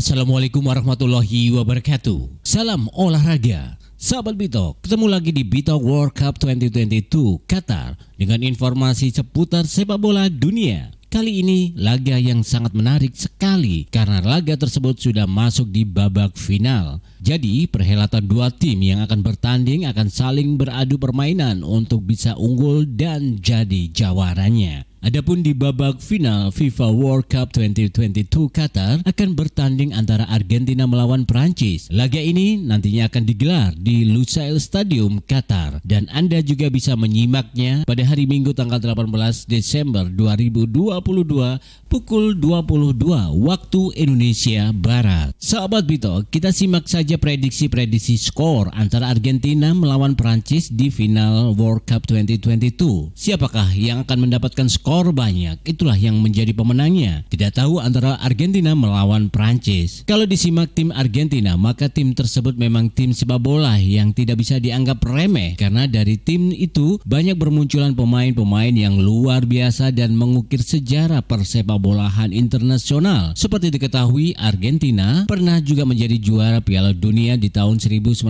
Assalamualaikum warahmatullahi wabarakatuh. Salam olahraga. Sahabat Bitok, ketemu lagi di Bitok World Cup 2022 Qatar dengan informasi seputar sepak bola dunia. Kali ini laga yang sangat menarik sekali karena laga tersebut sudah masuk di babak final. Jadi perhelatan dua tim yang akan bertanding akan saling beradu permainan untuk bisa unggul dan jadi jawarannya. Adapun di babak final FIFA World Cup 2022 Qatar akan bertanding antara Argentina melawan Prancis. Laga ini nantinya akan digelar di Lusail Stadium Qatar dan Anda juga bisa menyimaknya pada hari Minggu tanggal 18 Desember 2022 pukul 22 waktu Indonesia Barat. Sahabat Bito, kita simak saja prediksi-prediksi skor antara Argentina melawan Prancis di final World Cup 2022. Siapakah yang akan mendapatkan skor banyak? Itulah yang menjadi pemenangnya. Tidak tahu antara Argentina melawan Prancis. Kalau disimak tim Argentina, maka tim tersebut memang tim sepak bola yang tidak bisa dianggap remeh karena dari tim itu banyak bermunculan pemain-pemain yang luar biasa dan mengukir sejarah persepak Bolahan internasional. Seperti diketahui, Argentina pernah juga menjadi juara Piala Dunia di tahun 1986.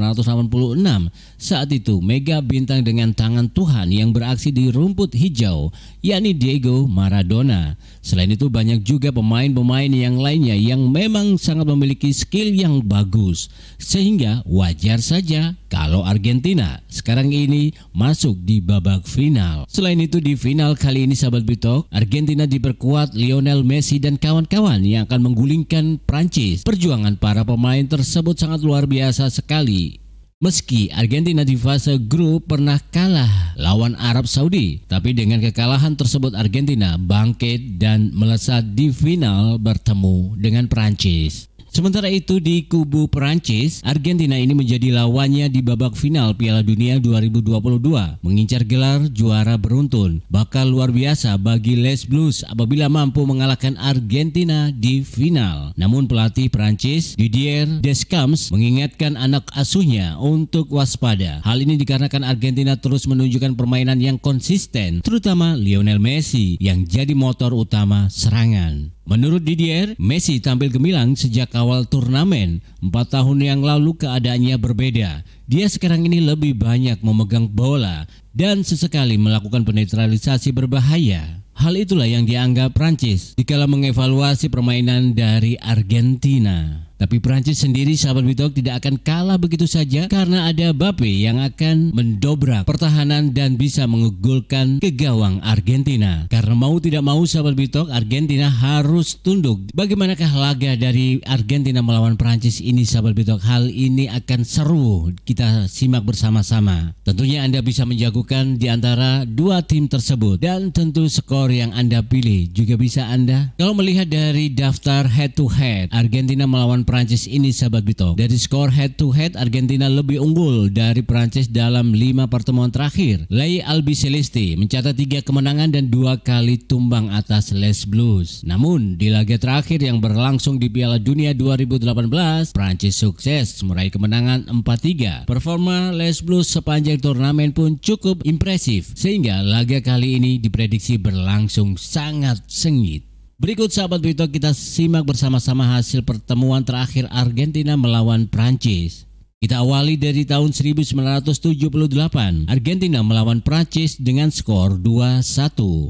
Saat itu, mega bintang dengan tangan Tuhan yang beraksi di rumput hijau, yakni Diego Maradona. Selain itu, banyak juga pemain-pemain yang lainnya yang memang sangat memiliki skill yang bagus, sehingga wajar saja kalau Argentina sekarang ini masuk di babak final. Selain itu di final kali ini sahabat Bitok, Argentina diperkuat Lionel Messi dan kawan-kawan yang akan menggulingkan Prancis. Perjuangan para pemain tersebut sangat luar biasa sekali. Meski Argentina di fase grup pernah kalah lawan Arab Saudi, tapi dengan kekalahan tersebut Argentina bangkit dan melesat di final bertemu dengan Prancis. Sementara itu di kubu Perancis, Argentina ini menjadi lawannya di babak final Piala Dunia 2022, mengincar gelar juara beruntun. Bakal luar biasa bagi Les Blues apabila mampu mengalahkan Argentina di final. Namun pelatih Perancis Didier Deschamps mengingatkan anak asuhnya untuk waspada. Hal ini dikarenakan Argentina terus menunjukkan permainan yang konsisten, terutama Lionel Messi yang jadi motor utama serangan. Menurut Didier, Messi tampil gemilang sejak awal turnamen. Empat tahun yang lalu keadaannya berbeda. Dia sekarang ini lebih banyak memegang bola dan sesekali melakukan penetralisasi berbahaya. Hal itulah yang dianggap Prancis dikala mengevaluasi permainan dari Argentina. Tapi Prancis sendiri sahabat Bitok tidak akan kalah begitu saja karena ada Bape yang akan mendobrak pertahanan dan bisa mengegulkan ke gawang Argentina. Karena mau tidak mau sahabat Bitok Argentina harus tunduk. Bagaimanakah laga dari Argentina melawan Prancis ini sahabat Bitok? Hal ini akan seru kita simak bersama-sama. Tentunya Anda bisa menjagukan di antara dua tim tersebut dan tentu skor yang Anda pilih juga bisa Anda. Kalau melihat dari daftar head to head Argentina melawan Prancis ini sahabat Bitok. Dari skor head to head Argentina lebih unggul dari Prancis dalam 5 pertemuan terakhir. Lei Albi Celesti mencatat 3 kemenangan dan 2 kali tumbang atas Les Blues. Namun di laga terakhir yang berlangsung di Piala Dunia 2018, Prancis sukses meraih kemenangan 4-3. Performa Les Blues sepanjang turnamen pun cukup impresif sehingga laga kali ini diprediksi berlangsung sangat sengit. Berikut sahabat Berito kita simak bersama-sama hasil pertemuan terakhir Argentina melawan Prancis. Kita awali dari tahun 1978. Argentina melawan Prancis dengan skor 2-1,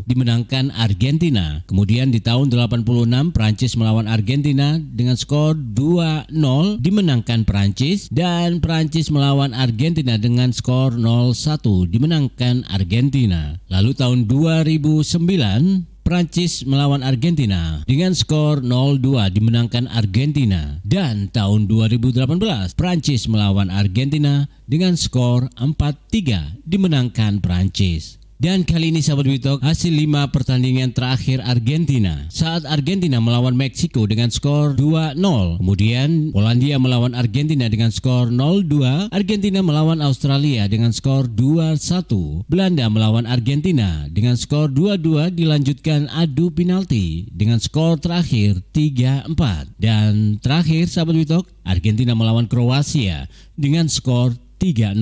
dimenangkan Argentina. Kemudian di tahun 86 Prancis melawan Argentina dengan skor 2-0, dimenangkan Prancis dan Prancis melawan Argentina dengan skor 0-1, dimenangkan Argentina. Lalu tahun 2009 Prancis melawan Argentina dengan skor 0-2 dimenangkan Argentina dan tahun 2018 Prancis melawan Argentina dengan skor 4-3 dimenangkan Prancis. Dan kali ini sahabat Bitok, hasil 5 pertandingan terakhir Argentina. Saat Argentina melawan Meksiko dengan skor 2-0, kemudian Polandia melawan Argentina dengan skor 0-2, Argentina melawan Australia dengan skor 2-1, Belanda melawan Argentina dengan skor 2-2 dilanjutkan adu penalti dengan skor terakhir 3-4. Dan terakhir sahabat Bitok, Argentina melawan Kroasia dengan skor 3-0.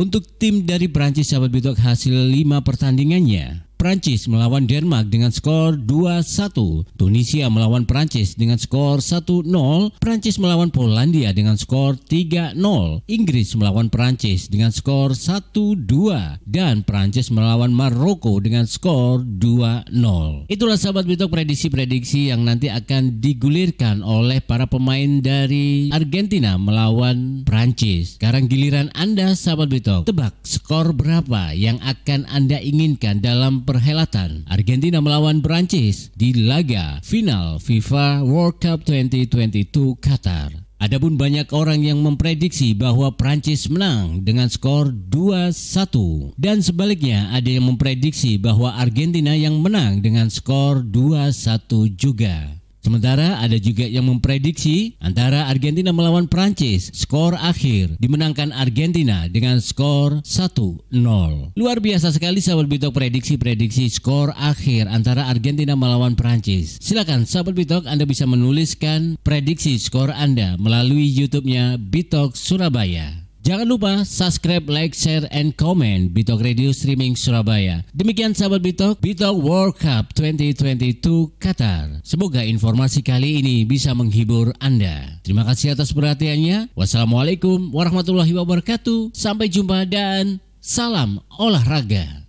Untuk tim dari Prancis, sahabat Bitok hasil lima pertandingannya Prancis melawan Denmark dengan skor 2-1, Tunisia melawan Prancis dengan skor 1-0, Prancis melawan Polandia dengan skor 3-0, Inggris melawan Prancis dengan skor 1-2, dan Prancis melawan Maroko dengan skor 2-0. Itulah sahabat Bitok prediksi-prediksi yang nanti akan digulirkan oleh para pemain dari Argentina melawan Prancis. Sekarang giliran Anda sahabat Bitok, tebak skor berapa yang akan Anda inginkan dalam perhelatan Argentina melawan Perancis di laga final FIFA World Cup 2022 Qatar. Adapun banyak orang yang memprediksi bahwa Prancis menang dengan skor 2-1 dan sebaliknya ada yang memprediksi bahwa Argentina yang menang dengan skor 2-1 juga. Sementara ada juga yang memprediksi antara Argentina melawan Prancis, skor akhir dimenangkan Argentina dengan skor 1-0. Luar biasa sekali sahabat Bitok prediksi-prediksi skor akhir antara Argentina melawan Prancis. Silakan sahabat Bitok Anda bisa menuliskan prediksi skor Anda melalui YouTube-nya Bitok Surabaya. Jangan lupa subscribe, like, share, and comment Bitok Radio Streaming Surabaya. Demikian sahabat Bitok, Bitok World Cup 2022 Qatar. Semoga informasi kali ini bisa menghibur Anda. Terima kasih atas perhatiannya. Wassalamualaikum warahmatullahi wabarakatuh. Sampai jumpa dan salam olahraga.